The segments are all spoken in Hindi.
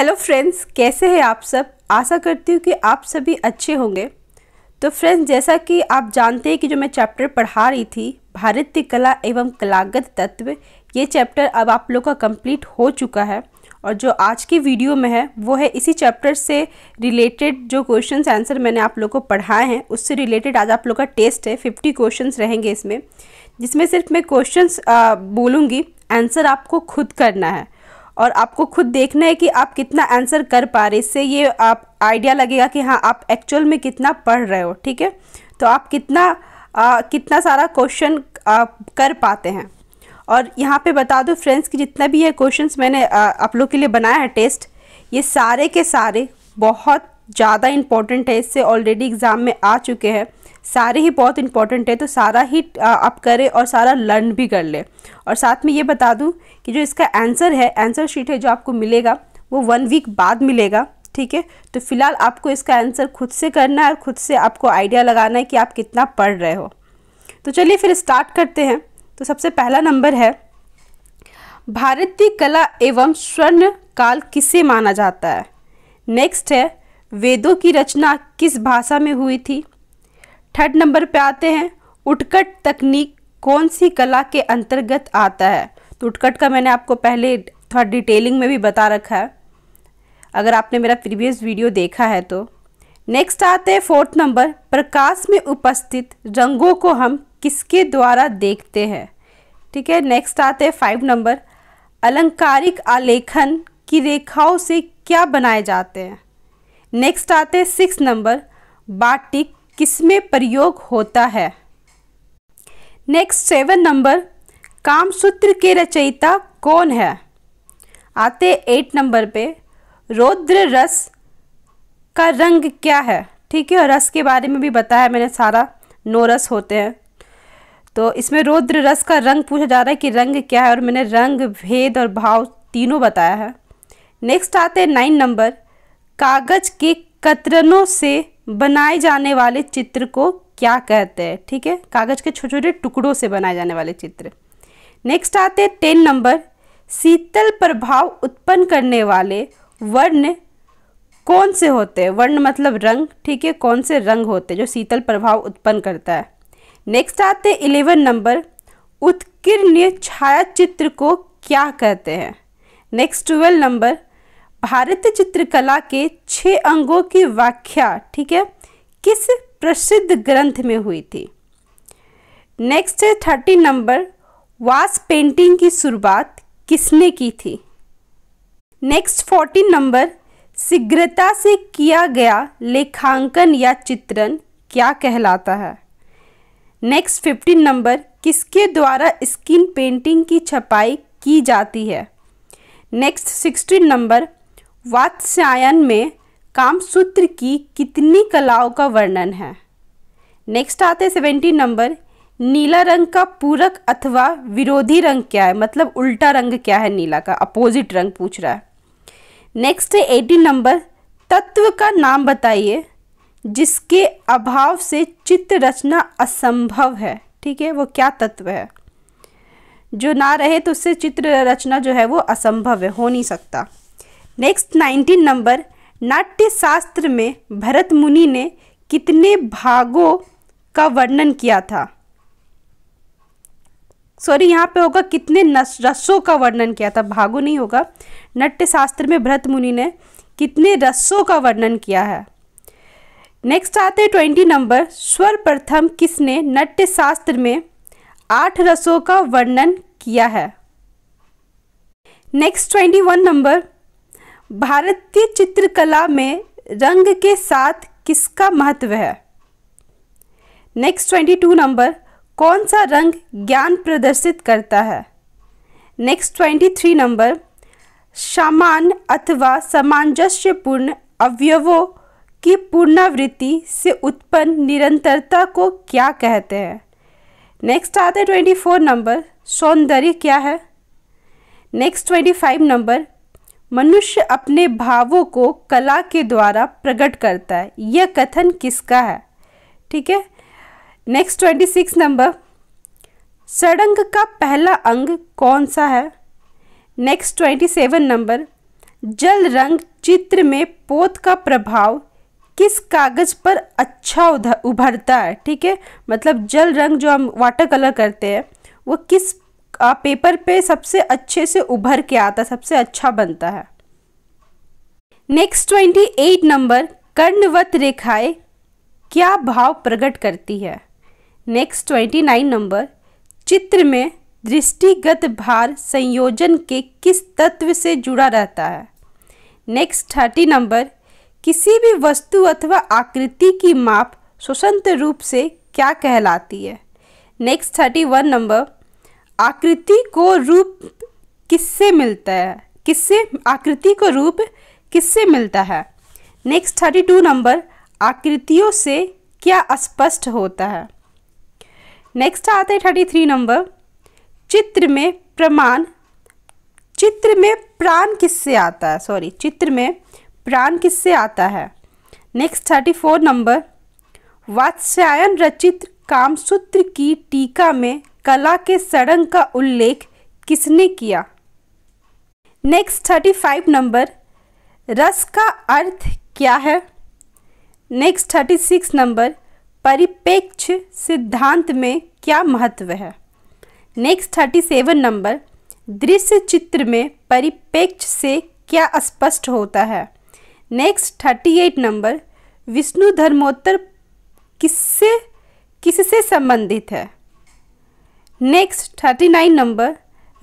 हेलो फ्रेंड्स कैसे हैं आप सब आशा करती हूँ कि आप सभी अच्छे होंगे तो फ्रेंड्स जैसा कि आप जानते हैं कि जो मैं चैप्टर पढ़ा रही थी भारतीय कला एवं कलागत तत्व ये चैप्टर अब आप लोग का कंप्लीट हो चुका है और जो आज की वीडियो में है वो है इसी चैप्टर से रिलेटेड जो क्वेश्चंस आंसर मैंने आप लोग को पढ़ाए हैं उससे रिलेटेड आज आप लोग का टेस्ट है फिफ्टी क्वेश्चन रहेंगे इसमें जिसमें सिर्फ मैं क्वेश्चन बोलूँगी आंसर आपको खुद करना है और आपको खुद देखना है कि आप कितना आंसर कर पा रहे इससे ये आप आइडिया लगेगा कि हाँ आप एक्चुअल में कितना पढ़ रहे हो ठीक है तो आप कितना आ, कितना सारा क्वेश्चन कर पाते हैं और यहाँ पे बता दो फ्रेंड्स कि जितना भी ये क्वेश्चंस मैंने आ, आप लोग के लिए बनाया है टेस्ट ये सारे के सारे बहुत ज़्यादा इम्पॉर्टेंट है इससे ऑलरेडी एग्ज़ाम में आ चुके हैं सारे ही बहुत इंपॉर्टेंट है तो सारा ही आप करें और सारा लर्न भी कर ले और साथ में ये बता दूँ कि जो इसका आंसर है आंसर शीट है जो आपको मिलेगा वो वन वीक बाद मिलेगा ठीक है तो फिलहाल आपको इसका आंसर खुद से करना है और खुद से आपको आइडिया लगाना है कि आप कितना पढ़ रहे हो तो चलिए फिर स्टार्ट करते हैं तो सबसे पहला नंबर है भारतीय कला एवं स्वर्ण काल किसे माना जाता है नेक्स्ट है वेदों की रचना किस भाषा में हुई थी थर्ड नंबर पे आते हैं उटकट तकनीक कौन सी कला के अंतर्गत आता है तो उटकट का मैंने आपको पहले थोड़ा डिटेलिंग में भी बता रखा है अगर आपने मेरा प्रीवियस वीडियो देखा है तो नेक्स्ट आते हैं फोर्थ नंबर प्रकाश में उपस्थित रंगों को हम किसके द्वारा देखते हैं ठीक है नेक्स्ट आते हैं फाइव नंबर अलंकारिक आलेखन की रेखाओं से क्या बनाए जाते हैं नेक्स्ट आते हैं सिक्स नंबर बाटिक किसमें प्रयोग होता है नेक्स्ट सेवन नंबर कामसूत्र के रचयिता कौन है आते एट नंबर पे रौद्र रस का रंग क्या है ठीक है और रस के बारे में भी बताया मैंने सारा नौ रस होते हैं तो इसमें रौद्र रस का रंग पूछा जा रहा है कि रंग क्या है और मैंने रंग भेद और भाव तीनों बताया है नेक्स्ट आते हैं नाइन नंबर कागज़ के कतरनों से बनाए जाने वाले चित्र को क्या कहते हैं ठीक है कागज़ के छोटे छोटे टुकड़ों से बनाए जाने वाले चित्र नेक्स्ट आते हैं टेन नंबर शीतल प्रभाव उत्पन्न करने वाले वर्ण कौन से होते हैं वर्ण मतलब रंग ठीक है कौन से रंग होते हैं जो शीतल प्रभाव उत्पन्न करता है नेक्स्ट आते हैं इलेवन नंबर उत्कीर्ण छाया चित्र को क्या कहते हैं नेक्स्ट ट्वेल्व नंबर भारतीय चित्रकला के छह अंगों की व्याख्या ठीक है किस प्रसिद्ध ग्रंथ में हुई थी नेक्स्ट है थर्टी नंबर वास पेंटिंग की शुरुआत किसने की थी नेक्स्ट फोर्टीन नंबर शीघ्रता से किया गया लेखांकन या चित्रण क्या कहलाता है नेक्स्ट फिफ्टीन नंबर किसके द्वारा स्किन पेंटिंग की छपाई की जाती है नेक्स्ट सिक्सटीन नंबर वात्स्यायन में कामसूत्र की कितनी कलाओं का वर्णन है नेक्स्ट आते सेवेंटी नंबर नीला रंग का पूरक अथवा विरोधी रंग क्या है मतलब उल्टा रंग क्या है नीला का अपोजिट रंग पूछ रहा है नेक्स्ट है एटी नंबर तत्व का नाम बताइए जिसके अभाव से चित्र रचना असंभव है ठीक है वो क्या तत्व है जो ना रहे तो उससे चित्र रचना जो है वो असंभव है हो नहीं सकता नेक्स्ट नाइनटीन नंबर नाट्य शास्त्र में भरत मुनि ने कितने भागों का वर्णन किया था सॉरी यहाँ पे होगा कितने रसों का वर्णन किया था भागों नहीं होगा नट्य शास्त्र में भरत मुनि ने कितने रसों का वर्णन किया है नेक्स्ट आते हैं ट्वेंटी नंबर स्वर प्रथम किसने नट्य शास्त्र में आठ रसों का वर्णन किया है नेक्स्ट ट्वेंटी वन नंबर भारतीय चित्रकला में रंग के साथ किसका महत्व है नेक्स्ट ट्वेंटी टू नंबर कौन सा रंग ज्ञान प्रदर्शित करता है नेक्स्ट ट्वेंटी थ्री नंबर सामान अथवा सामंजस्यपूर्ण अवयवों की पूर्णावृत्ति से उत्पन्न निरंतरता को क्या कहते हैं नेक्स्ट आते ट्वेंटी फोर नंबर सौंदर्य क्या है नेक्स्ट ट्वेंटी फाइव नंबर मनुष्य अपने भावों को कला के द्वारा प्रकट करता है यह कथन किसका है ठीक है नेक्स्ट ट्वेंटी सिक्स नंबर सड़ंग का पहला अंग कौन सा है नेक्स्ट ट्वेंटी सेवन नंबर जल रंग चित्र में पोत का प्रभाव किस कागज़ पर अच्छा उभरता है ठीक है मतलब जल रंग जो हम वाटर कलर करते हैं वो किस पेपर पे सबसे अच्छे से उभर के आता है सबसे अच्छा बनता है नेक्स्ट ट्वेंटी एट नंबर कर्णवत रेखाएं क्या भाव प्रकट करती है नेक्स्ट ट्वेंटी नाइन नंबर चित्र में दृष्टिगत भार संयोजन के किस तत्व से जुड़ा रहता है नेक्स्ट थर्टी नंबर किसी भी वस्तु अथवा आकृति की माप स्वतंत्र रूप से क्या कहलाती है नेक्स्ट थर्टी वन नंबर आकृति को रूप किससे मिलता है किससे आकृति को रूप किससे मिलता है नेक्स्ट थर्टी टू नंबर आकृतियों से क्या स्पष्ट होता है नेक्स्ट आते हैं थर्टी थ्री नंबर चित्र में प्रमाण चित्र में प्राण किससे आता है सॉरी चित्र में प्राण किससे आता है next thirty four number Vatsyayana रचित कामसूत्र की टीका में कला के सड़ंग का उल्लेख किसने किया नेक्स्ट थर्टी फाइव नंबर रस का अर्थ क्या है नेक्स्ट थर्टी सिक्स नंबर परिपेक्ष सिद्धांत में क्या महत्व है नेक्स्ट थर्टी सेवन नंबर दृश्य चित्र में परिपेक्ष से क्या स्पष्ट होता है next thirty eight number Vishnu Dharmottara किससे किससे संबंधित है नेक्स्ट थर्टी नाइन नंबर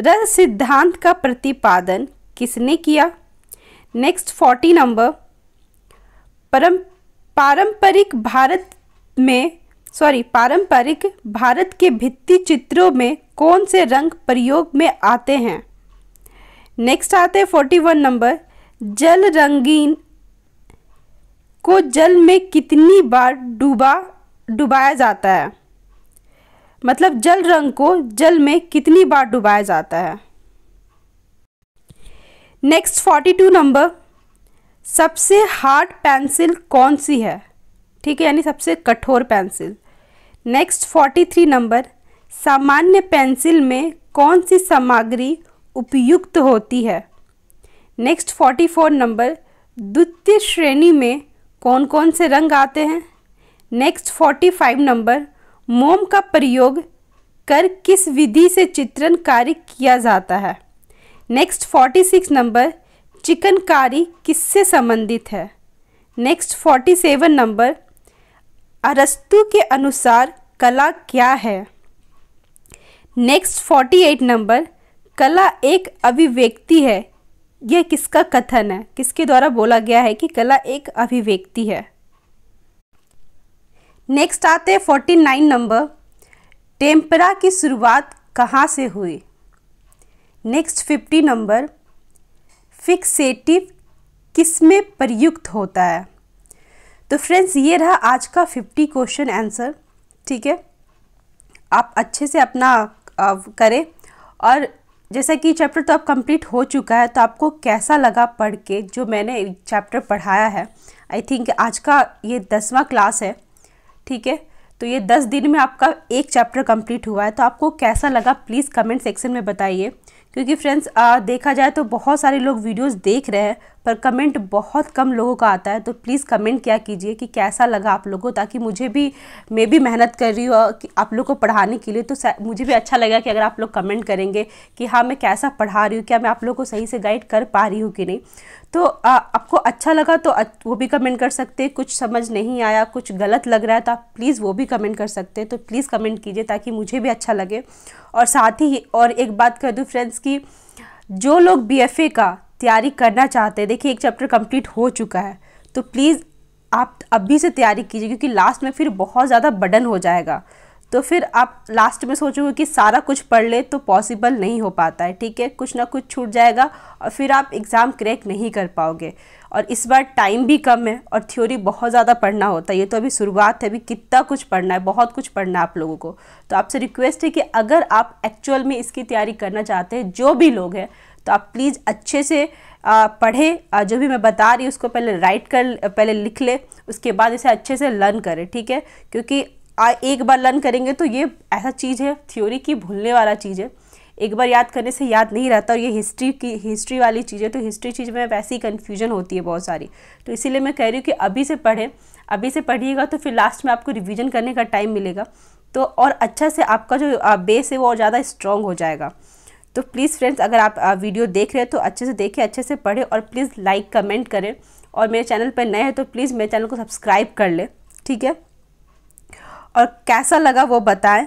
रस सिद्धांत का प्रतिपादन किसने किया नेक्स्ट फोर्टी नंबर परम पारंपरिक भारत में सॉरी पारंपरिक भारत के भित्ति चित्रों में कौन से रंग प्रयोग में आते हैं नेक्स्ट आते हैं फोर्टी वन नंबर जल रंगीन को जल में कितनी बार डूबा डुबाया जाता है मतलब जल रंग को जल में कितनी बार डुबाया जाता है नेक्स्ट फोर्टी टू नंबर सबसे हार्ड पेंसिल कौन सी है ठीक है यानी सबसे कठोर pencil next forty three number सामान्य पेंसिल में कौन सी सामग्री उपयुक्त होती है नेक्स्ट फोर्टी फोर नंबर द्वितीय श्रेणी में कौन कौन से रंग आते हैं नेक्स्ट फोर्टी फाइव नंबर मोम का प्रयोग कर किस विधि से चित्रण कार्य किया जाता है next forty six number chikankari किससे संबंधित है नेक्स्ट फोर्टी सेवन नंबर अरस्तु के अनुसार कला क्या है नेक्स्ट फोर्टी एट नंबर कला एक अभिव्यक्ति है यह किसका कथन है किसके द्वारा बोला गया है कि कला एक अभिव्यक्ति है नेक्स्ट आते हैं फोर्टी नाइन नंबर टेम्परा की शुरुआत कहाँ से हुई नेक्स्ट फिफ्टी नंबर फिक्सेटिव किस में प्रयुक्त होता है तो फ्रेंड्स ये रहा आज का फिफ्टी क्वेश्चन आंसर ठीक है आप अच्छे से अपना करें और जैसा कि चैप्टर तो अब कंप्लीट हो चुका है तो आपको कैसा लगा पढ़ के जो मैंने चैप्टर पढ़ाया है आई थिंक आज का ये दसवां क्लास है ठीक है तो ये दस दिन में आपका एक चैप्टर कंप्लीट हुआ है तो आपको कैसा लगा प्लीज़ कमेंट सेक्शन में बताइए क्योंकि फ्रेंड्स देखा जाए तो बहुत सारे लोग वीडियोस देख रहे हैं पर कमेंट बहुत कम लोगों का आता है तो प्लीज़ कमेंट क्या कीजिए कि कैसा लगा आप लोगों को ताकि मुझे भी मैं भी मेहनत कर रही हूँ कि आप लोग को पढ़ाने के लिए तो मुझे भी अच्छा लगा कि अगर आप लोग कमेंट करेंगे कि हाँ मैं कैसा पढ़ा रही हूँ क्या मैं आप लोग को सही से गाइड कर पा रही हूँ कि नहीं तो आ, आपको अच्छा लगा तो वो भी कमेंट कर सकते हैं कुछ समझ नहीं आया कुछ गलत लग रहा है तो आप प्लीज़ वो भी कमेंट कर सकते हैं तो प्लीज़ कमेंट कीजिए ताकि मुझे भी अच्छा लगे और साथ ही और एक बात कर दूँ फ्रेंड्स कि जो लोग बीएफए का तैयारी करना चाहते हैं देखिए एक चैप्टर कंप्लीट हो चुका है तो प्लीज़ आप अभी से तैयारी कीजिए क्योंकि लास्ट में फिर बहुत ज़्यादा बर्डन हो जाएगा तो फिर आप लास्ट में सोचोगे कि सारा कुछ पढ़ ले तो पॉसिबल नहीं हो पाता है ठीक है कुछ ना कुछ छूट जाएगा और फिर आप एग्ज़ाम क्रैक नहीं कर पाओगे और इस बार टाइम भी कम है और थ्योरी बहुत ज़्यादा पढ़ना होता है ये तो अभी शुरुआत है अभी कितना कुछ पढ़ना है बहुत कुछ पढ़ना है आप लोगों को तो आपसे रिक्वेस्ट है कि अगर आप एक्चुअल में इसकी तैयारी करना चाहते हैं जो भी लोग हैं तो आप प्लीज़ अच्छे से पढ़े जो भी मैं बता रही हूँ उसको पहले राइट कर पहले लिख ले उसके बाद इसे अच्छे से लर्न करें ठीक है क्योंकि एक बार लर्न करेंगे तो ये ऐसा चीज़ है थ्योरी की भूलने वाला चीज़ है एक बार याद करने से याद नहीं रहता और ये हिस्ट्री की हिस्ट्री वाली चीज़ें तो हिस्ट्री चीज़ में वैसे ही कन्फ्यूजन होती है बहुत सारी तो इसीलिए मैं कह रही हूँ कि अभी से पढ़ें अभी से पढ़िएगा तो फिर लास्ट में आपको रिविज़न करने का टाइम मिलेगा तो और अच्छा से आपका जो बेस है वो और ज़्यादा स्ट्रॉन्ग हो जाएगा तो प्लीज़ फ्रेंड्स अगर आप वीडियो देख रहे हैं तो अच्छे से देखें अच्छे से पढ़ें और प्लीज़ लाइक कमेंट करें और मेरे चैनल पर नए हैं तो प्लीज़ मेरे चैनल को सब्सक्राइब कर लें ठीक है और कैसा लगा वो बताएं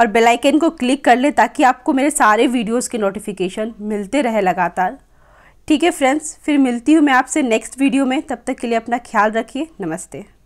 और बेल आइकन को क्लिक कर लें ताकि आपको मेरे सारे वीडियोस के नोटिफिकेशन मिलते रहे लगातार ठीक है फ्रेंड्स फिर मिलती हूँ मैं आपसे नेक्स्ट वीडियो में तब तक के लिए अपना ख्याल रखिए नमस्ते